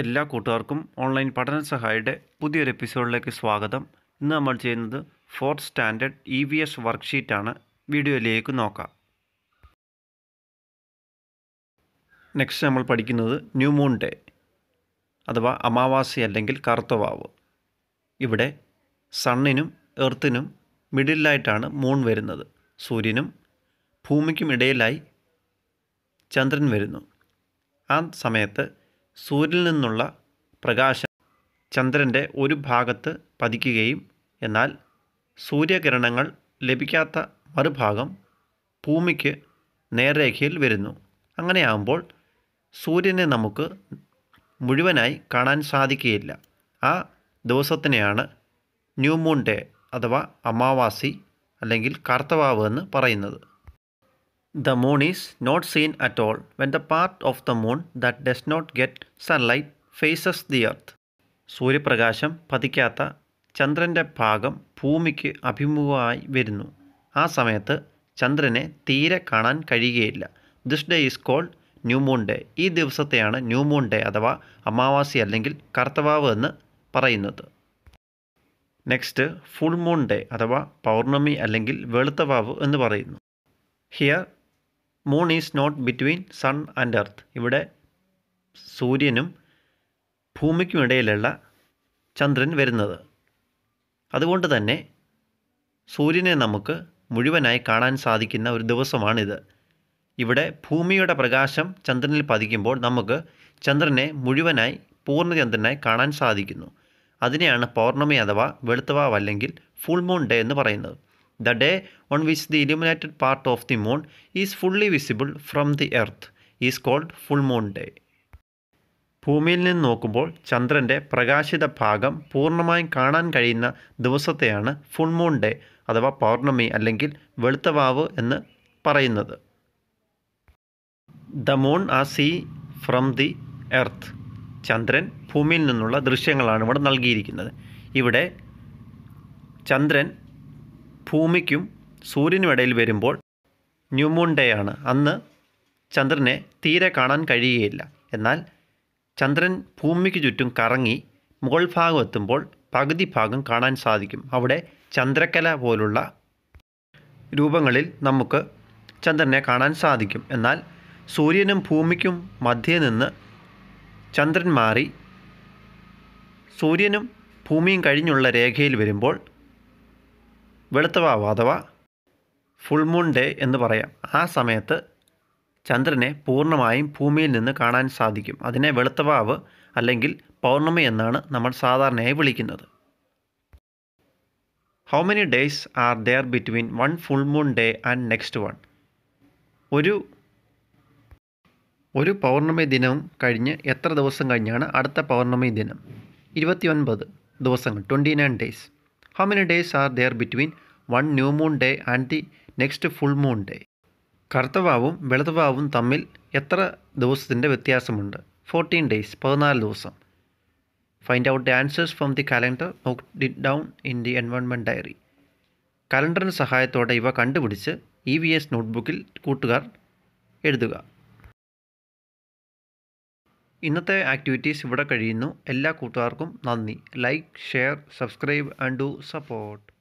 എല്ലാ കൂട്ടുകാർക്കും ഓൺലൈൻ പഠന സഹായിയുടെ പുതിയൊരു എപ്പിസോഡിലേക്ക് സ്വാഗതം ഇന്ന് നമ്മൾ ചെയ്യുന്നത് fourth standard E V S വർക്ക്ഷീറ്റാണ് വീഡിയോയിലേക്ക് നോക്കാം നെക്സ്റ്റ് നമ്മൾ പഠിക്കുന്നത് ന്യൂ മൂൺ ഡേ അഥവാ അമാവാസി അല്ലെങ്കിൽ കറുത്തവാവ് ഇവിടെ സണ്ണിനും എർത്തിനും മിഡിലായിട്ടാണ് മൂൺ വരുന്നത് സൂര്യനും ഭൂമിക്കും ഇടയിലായി ചന്ദ്രൻ വരുന്നു ആ സമയത്ത് സൂര്യനിൽ നിന്നുള്ള പ്രകാശം ചന്ദ്രൻ്റെ ഒരു ഭാഗത്ത് പതിക്കുകയും എന്നാൽ സൂര്യകിരണങ്ങൾ ലഭിക്കാത്ത മറുഭാഗം ഭൂമിക്ക് നേർരേഖയിൽ വരുന്നു അങ്ങനെയാകുമ്പോൾ സൂര്യനെ നമുക്ക് മുഴുവനായി കാണാൻ സാധിക്കുകയില്ല ആ ദിവസത്തിനെയാണ് ന്യൂ മൂൺ ഡേ അഥവാ അമാവാസി അല്ലെങ്കിൽ കർത്തവാവ് എന്ന് പറയുന്നത് The moon is not seen at all when the part of the moon that does not get sunlight faces the earth സൂര്യപ്രകാശം പതിക്കാത്ത ചന്ദ്രൻ്റെ ഭാഗം ഭൂമിക്ക് അഭിമുഖമായി വരുന്നു ആ സമയത്ത് ചന്ദ്രനെ തീരെ കാണാൻ കഴിയുകയില്ല this day is called new moon day ഈ ദിവസത്തെയാണ് ന്യൂ മൂൺ ഡേ അഥവാ അമാവാസി അല്ലെങ്കിൽ കർത്തവാവ് എന്ന് പറയുന്നത് നെക്സ്റ്റ് ഫുൾ മൂൺ ഡേ അഥവാ പൗർണമി അല്ലെങ്കിൽ വെളുത്തവാവ് എന്ന് പറയുന്നു here moon is not between sun and earth ഇവിടെ സൂര്യനും ഭൂമിക്കുമിടയിലുള്ള ചന്ദ്രൻ വരുന്നത് അതുകൊണ്ട് തന്നെ സൂര്യനെ നമുക്ക് മുഴുവനായി കാണാൻ സാധിക്കുന്ന ഒരു ദിവസമാണിത് ഇവിടെ ഭൂമിയുടെ പ്രകാശം ചന്ദ്രനിൽ പതിക്കുമ്പോൾ നമുക്ക് ചന്ദ്രനെ മുഴുവനായി പൂർണ്ണചന്ദ്രനായി കാണാൻ സാധിക്കുന്നു അതിനെയാണ് പൗർണമി അഥവാ വെളുത്തവാവ് അല്ലെങ്കിൽ ഫുൾ മൂൺ ഡേ എന്ന് പറയുന്നത് the day on which the illuminated part of the moon is fully visible from the earth is called full moon day. ഭൂമിയിൽ നിന്ന് നോക്കുമ്പോൾ ചന്ദ്രൻ്റെ പ്രകാശിത ഭാഗം പൂർണ്ണമായും കാണാൻ കഴിയുന്ന ദിവസത്തെയാണ് ഫുൾ മൂൺ ഡേ അഥവാ പൗർണമി അല്ലെങ്കിൽ വെളുത്തവാവ് എന്ന് പറയുന്നത് the moon as see from the earth ചന്ദ്രൻ ഭൂമിയിൽ നിന്നുള്ള ദൃശ്യങ്ങളാണ് ഇവിടെ നൽകിയിരിക്കുന്നത് ഇവിടെ ചന്ദ്രൻ ഭൂമിക്കും സൂര്യനും ഇടയിൽ വരുമ്പോൾ ന്യൂമൂൺ ഡേ ആണ് അന്ന് ചന്ദ്രനെ തീരെ കാണാൻ കഴിയുകയില്ല എന്നാൽ ചന്ദ്രൻ ഭൂമിക്ക് ചുറ്റും കറങ്ങി മുകൾ ഭാഗം എത്തുമ്പോൾ പകുതി ഭാഗം കാണാൻ സാധിക്കും അവിടെ ചന്ദ്രക്കല പോലുള്ള രൂപങ്ങളിൽ നമുക്ക് ചന്ദ്രനെ കാണാൻ സാധിക്കും എന്നാൽ സൂര്യനും ഭൂമിക്കും മധ്യേ നിന്ന് ചന്ദ്രൻ മാറി സൂര്യനും ഭൂമിയും കഴിഞ്ഞുള്ള രേഖയിൽ വരുമ്പോൾ വെളുത്തവാവ് അഥവാ ഫുൾ മൂൺ ഡേ എന്ന് പറയാം ആ സമയത്ത് ചന്ദ്രനെ പൂർണ്ണമായും ഭൂമിയിൽ നിന്ന് കാണാൻ സാധിക്കും അതിനെ വെളുത്തവാവ് അല്ലെങ്കിൽ പൗർണമി എന്നാണ് നമ്മൾ സാധാരണയായി വിളിക്കുന്നത് how many days are there between one full moon day and next one ഒരു ഒരു പൗർണമി ദിനം കഴിഞ്ഞ് എത്ര ദിവസം കഴിഞ്ഞാണ് അടുത്ത പൗർണമി ദിനം ഇരുപത്തി ഒൻപത് ദിവസങ്ങൾ twenty nine days how many days are there between one new moon day and the next full moon day കറുത്തവാവും വെളുത്തവാവും തമ്മിൽ എത്ര ദിവസത്തിൻ്റെ വ്യത്യാസമുണ്ട് ഫോർട്ടീൻ ഡേയ്സ് പതിനാല് ദിവസം find out the answers from the calendar note it down in the environment diary കലണ്ടറിൻ്റെ സഹായത്തോടെ ഇവ കണ്ടുപിടിച്ച് ഇ വി എസ് നോട്ട്ബുക്കിൽ കൂട്ടുകാർ എഴുതുക ഇന്നത്തെ ആക്ടിവിറ്റീസ് ഇവിടെ കഴിയുന്നു എല്ലാ കൂട്ടുകാർക്കും നന്ദി like share subscribe and do support